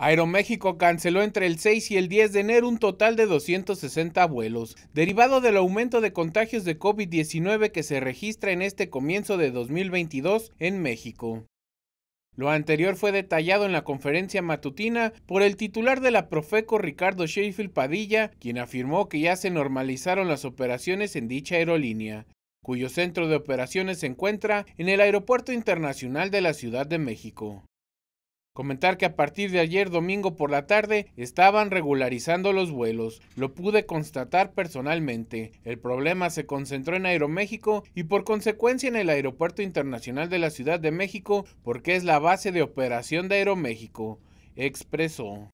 Aeroméxico canceló entre el 6 y el 10 de enero un total de 260 vuelos, derivado del aumento de contagios de COVID-19 que se registra en este comienzo de 2022 en México. Lo anterior fue detallado en la conferencia matutina por el titular de la Profeco Ricardo Sheffield Padilla, quien afirmó que ya se normalizaron las operaciones en dicha aerolínea, cuyo centro de operaciones se encuentra en el Aeropuerto Internacional de la Ciudad de México. Comentar que a partir de ayer domingo por la tarde estaban regularizando los vuelos. Lo pude constatar personalmente. El problema se concentró en Aeroméxico y por consecuencia en el Aeropuerto Internacional de la Ciudad de México porque es la base de operación de Aeroméxico, expresó.